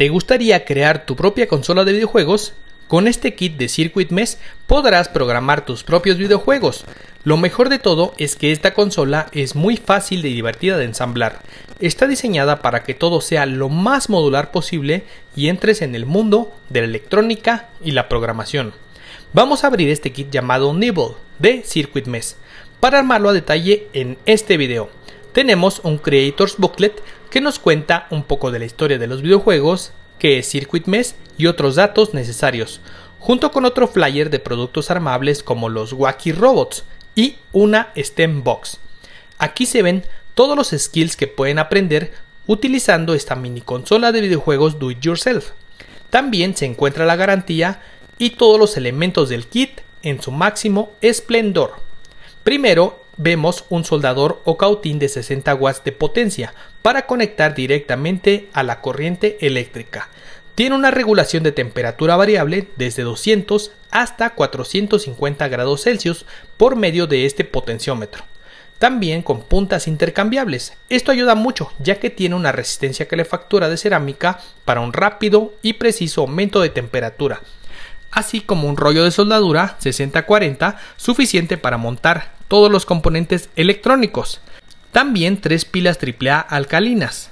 ¿Te gustaría crear tu propia consola de videojuegos? Con este kit de Circuit Mess podrás programar tus propios videojuegos. Lo mejor de todo es que esta consola es muy fácil y divertida de ensamblar. Está diseñada para que todo sea lo más modular posible y entres en el mundo de la electrónica y la programación. Vamos a abrir este kit llamado Nibble de Circuit Mess. para armarlo a detalle en este video. Tenemos un Creators Booklet que nos cuenta un poco de la historia de los videojuegos, que es Circuit Mes y otros datos necesarios, junto con otro flyer de productos armables como los Wacky Robots y una STEM Box. Aquí se ven todos los skills que pueden aprender utilizando esta mini consola de videojuegos Do It Yourself. También se encuentra la garantía y todos los elementos del kit en su máximo esplendor. Primero vemos un soldador o cautín de 60 watts de potencia para conectar directamente a la corriente eléctrica. Tiene una regulación de temperatura variable desde 200 hasta 450 grados Celsius por medio de este potenciómetro. También con puntas intercambiables. Esto ayuda mucho ya que tiene una resistencia calefactura de cerámica para un rápido y preciso aumento de temperatura, así como un rollo de soldadura 60-40 suficiente para montar todos los componentes electrónicos. También tres pilas AAA alcalinas.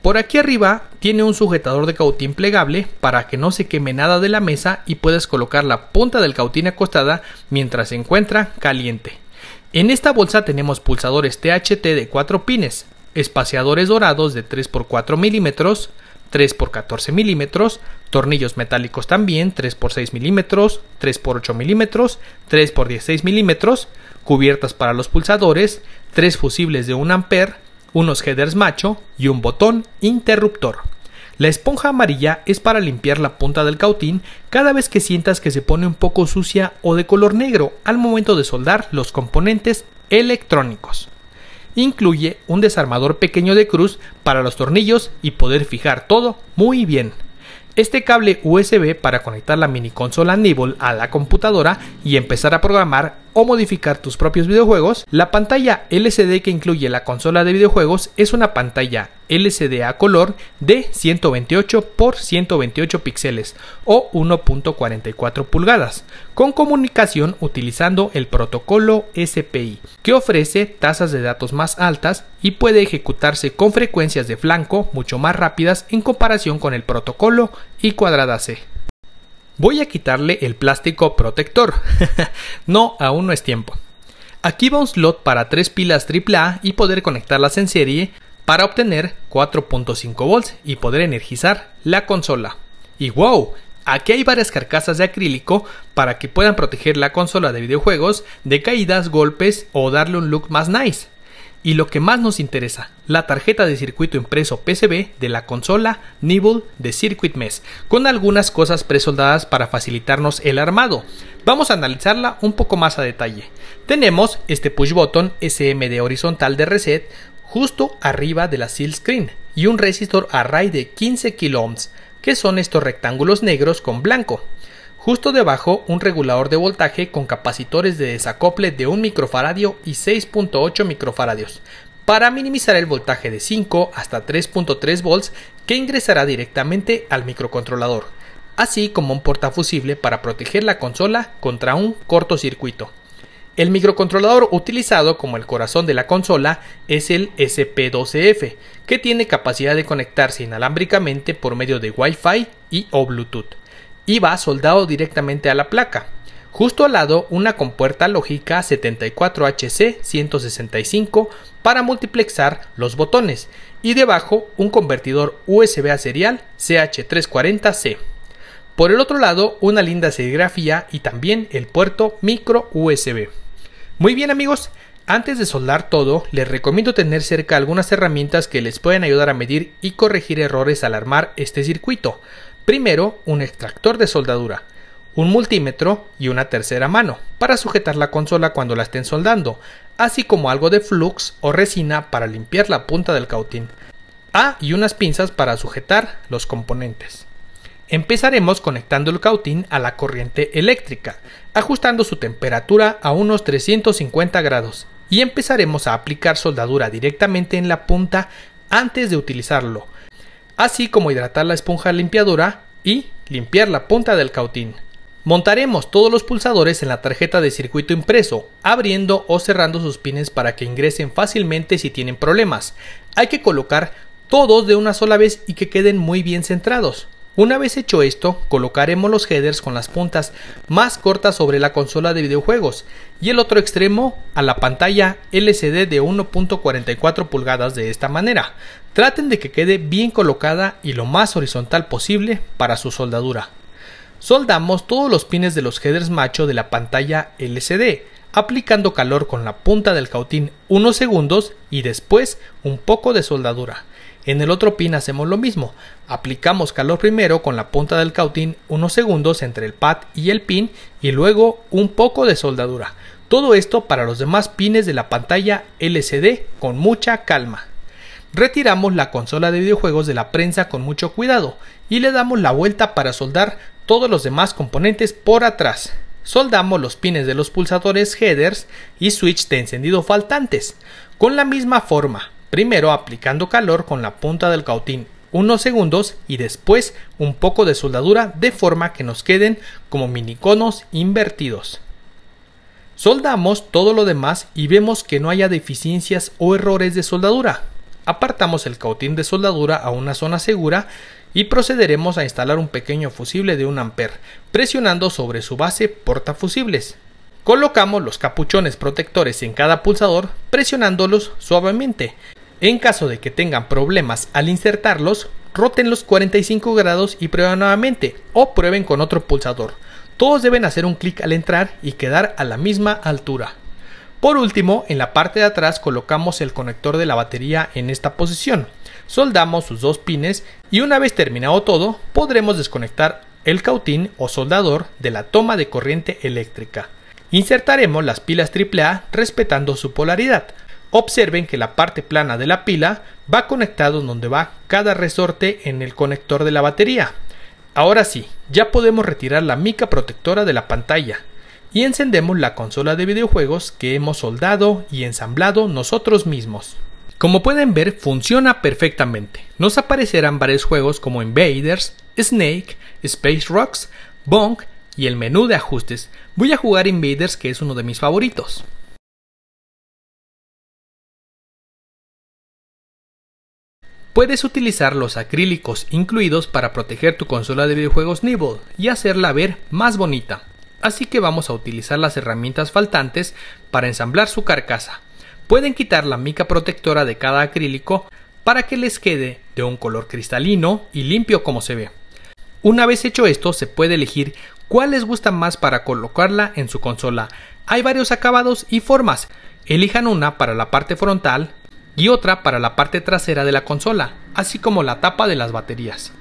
Por aquí arriba tiene un sujetador de cautín plegable para que no se queme nada de la mesa y puedes colocar la punta del cautín acostada mientras se encuentra caliente. En esta bolsa tenemos pulsadores THT de 4 pines, espaciadores dorados de 3x4 milímetros, 3 x 14 milímetros, tornillos metálicos también 3 x 6 milímetros, 3 x 8 milímetros, 3 x 16 milímetros, cubiertas para los pulsadores, 3 fusibles de 1 ampere, unos headers macho y un botón interruptor. La esponja amarilla es para limpiar la punta del cautín cada vez que sientas que se pone un poco sucia o de color negro al momento de soldar los componentes electrónicos. Incluye un desarmador pequeño de cruz para los tornillos y poder fijar todo muy bien. Este cable USB para conectar la mini consola Nibble a la computadora y empezar a programar o modificar tus propios videojuegos, la pantalla LCD que incluye la consola de videojuegos es una pantalla LCD a color de 128 x 128 píxeles o 1.44 pulgadas, con comunicación utilizando el protocolo SPI, que ofrece tasas de datos más altas y puede ejecutarse con frecuencias de flanco mucho más rápidas en comparación con el protocolo y cuadrada C. Voy a quitarle el plástico protector. no, aún no es tiempo. Aquí va un slot para tres pilas AAA y poder conectarlas en serie para obtener 4.5 volts y poder energizar la consola. Y wow, aquí hay varias carcasas de acrílico para que puedan proteger la consola de videojuegos de caídas, golpes o darle un look más nice y lo que más nos interesa, la tarjeta de circuito impreso PCB de la consola Nibble de Circuit Mess, con algunas cosas presoldadas para facilitarnos el armado. Vamos a analizarla un poco más a detalle. Tenemos este push button SMD horizontal de reset justo arriba de la seal screen y un resistor array de 15 kilo que son estos rectángulos negros con blanco. Justo debajo, un regulador de voltaje con capacitores de desacople de 1 microfaradio y 6.8 microfaradios, para minimizar el voltaje de 5 hasta 3.3 volts que ingresará directamente al microcontrolador, así como un portafusible para proteger la consola contra un cortocircuito. El microcontrolador utilizado como el corazón de la consola es el SP12F, que tiene capacidad de conectarse inalámbricamente por medio de Wi-Fi y o Bluetooth va soldado directamente a la placa. Justo al lado, una compuerta lógica 74HC165 para multiplexar los botones y debajo un convertidor USB a serial CH340C. Por el otro lado, una linda serigrafía y también el puerto micro USB. Muy bien amigos, antes de soldar todo, les recomiendo tener cerca algunas herramientas que les pueden ayudar a medir y corregir errores al armar este circuito. Primero, un extractor de soldadura, un multímetro y una tercera mano para sujetar la consola cuando la estén soldando, así como algo de flux o resina para limpiar la punta del cautín. Ah, y unas pinzas para sujetar los componentes. Empezaremos conectando el cautín a la corriente eléctrica, ajustando su temperatura a unos 350 grados y empezaremos a aplicar soldadura directamente en la punta antes de utilizarlo, así como hidratar la esponja limpiadora y limpiar la punta del cautín. Montaremos todos los pulsadores en la tarjeta de circuito impreso, abriendo o cerrando sus pines para que ingresen fácilmente si tienen problemas. Hay que colocar todos de una sola vez y que queden muy bien centrados. Una vez hecho esto, colocaremos los headers con las puntas más cortas sobre la consola de videojuegos y el otro extremo a la pantalla LCD de 1.44 pulgadas de esta manera. Traten de que quede bien colocada y lo más horizontal posible para su soldadura. Soldamos todos los pines de los headers macho de la pantalla LCD, aplicando calor con la punta del cautín unos segundos y después un poco de soldadura. En el otro pin hacemos lo mismo, aplicamos calor primero con la punta del cautín unos segundos entre el pad y el pin y luego un poco de soldadura. Todo esto para los demás pines de la pantalla LCD con mucha calma retiramos la consola de videojuegos de la prensa con mucho cuidado y le damos la vuelta para soldar todos los demás componentes por atrás. Soldamos los pines de los pulsadores headers y switch de encendido faltantes, con la misma forma, primero aplicando calor con la punta del cautín unos segundos y después un poco de soldadura de forma que nos queden como miniconos invertidos. Soldamos todo lo demás y vemos que no haya deficiencias o errores de soldadura, apartamos el cautín de soldadura a una zona segura y procederemos a instalar un pequeño fusible de 1 amper, presionando sobre su base portafusibles. Colocamos los capuchones protectores en cada pulsador presionándolos suavemente. En caso de que tengan problemas al insertarlos, roten los 45 grados y prueben nuevamente o prueben con otro pulsador. Todos deben hacer un clic al entrar y quedar a la misma altura. Por último, en la parte de atrás colocamos el conector de la batería en esta posición. Soldamos sus dos pines y una vez terminado todo, podremos desconectar el cautín o soldador de la toma de corriente eléctrica. Insertaremos las pilas AAA respetando su polaridad. Observen que la parte plana de la pila va conectado donde va cada resorte en el conector de la batería. Ahora sí, ya podemos retirar la mica protectora de la pantalla y encendemos la consola de videojuegos que hemos soldado y ensamblado nosotros mismos. Como pueden ver, funciona perfectamente. Nos aparecerán varios juegos como Invaders, Snake, Space Rocks, Bonk y el menú de ajustes. Voy a jugar Invaders que es uno de mis favoritos. Puedes utilizar los acrílicos incluidos para proteger tu consola de videojuegos Nibble y hacerla ver más bonita así que vamos a utilizar las herramientas faltantes para ensamblar su carcasa. Pueden quitar la mica protectora de cada acrílico para que les quede de un color cristalino y limpio como se ve. Una vez hecho esto se puede elegir cuál les gusta más para colocarla en su consola. Hay varios acabados y formas, elijan una para la parte frontal y otra para la parte trasera de la consola, así como la tapa de las baterías.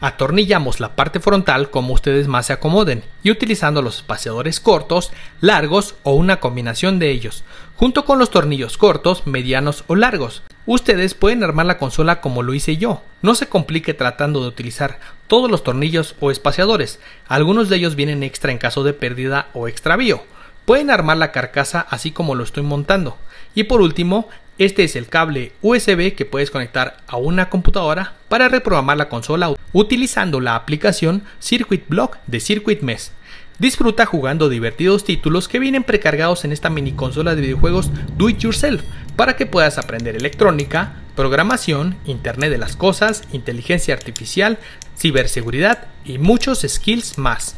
Atornillamos la parte frontal como ustedes más se acomoden y utilizando los espaciadores cortos, largos o una combinación de ellos, junto con los tornillos cortos, medianos o largos. Ustedes pueden armar la consola como lo hice yo. No se complique tratando de utilizar todos los tornillos o espaciadores. Algunos de ellos vienen extra en caso de pérdida o extravío. Pueden armar la carcasa así como lo estoy montando. Y por último, este es el cable USB que puedes conectar a una computadora para reprogramar la consola utilizando la aplicación Circuit Block de Circuit Mesh. Disfruta jugando divertidos títulos que vienen precargados en esta mini consola de videojuegos Do It Yourself para que puedas aprender electrónica, programación, Internet de las Cosas, inteligencia artificial, ciberseguridad y muchos skills más.